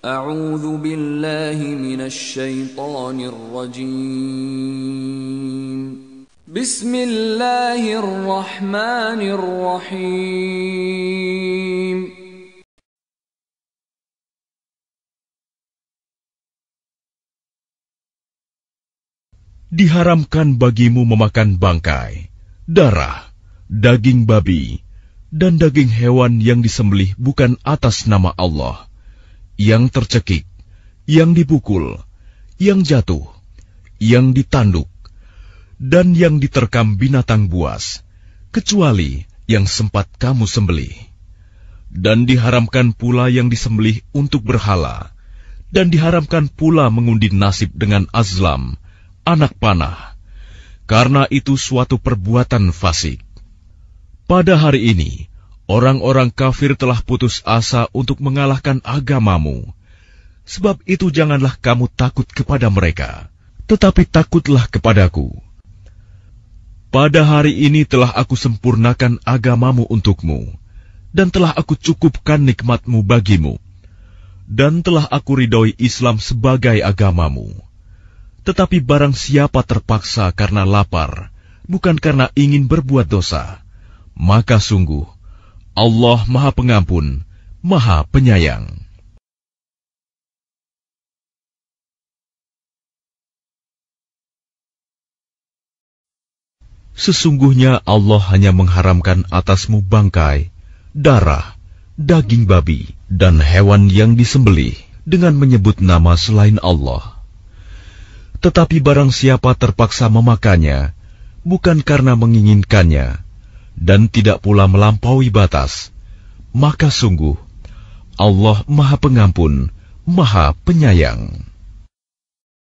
أعوذ بالله من الشيطان الرجيم بسم الله الرحمن الرحيم Diharamkan bagimu memakan bangkai, darah, daging babi, dan daging hewan yang disembelih bukan atas nama Allah – yang tercekik, yang dipukul, yang jatuh, yang ditanduk, dan yang diterkam binatang buas, kecuali yang sempat kamu sembelih. Dan diharamkan pula yang disembelih untuk berhala, dan diharamkan pula mengundi nasib dengan azlam, anak panah, karena itu suatu perbuatan fasik. Pada hari ini, Orang-orang kafir telah putus asa untuk mengalahkan agamamu. Sebab itu janganlah kamu takut kepada mereka, tetapi takutlah kepadaku. Pada hari ini telah aku sempurnakan agamamu untukmu, dan telah aku cukupkan nikmatmu bagimu, dan telah aku ridhoi Islam sebagai agamamu. Tetapi barang siapa terpaksa karena lapar, bukan karena ingin berbuat dosa, maka sungguh Allah Maha Pengampun, Maha Penyayang. Sesungguhnya Allah hanya mengharamkan atasmu bangkai, darah, daging babi, dan hewan yang disembelih dengan menyebut nama selain Allah. Tetapi barang siapa terpaksa memakannya, bukan karena menginginkannya, dan tidak pula melampaui batas, maka sungguh Allah Maha Pengampun, Maha Penyayang.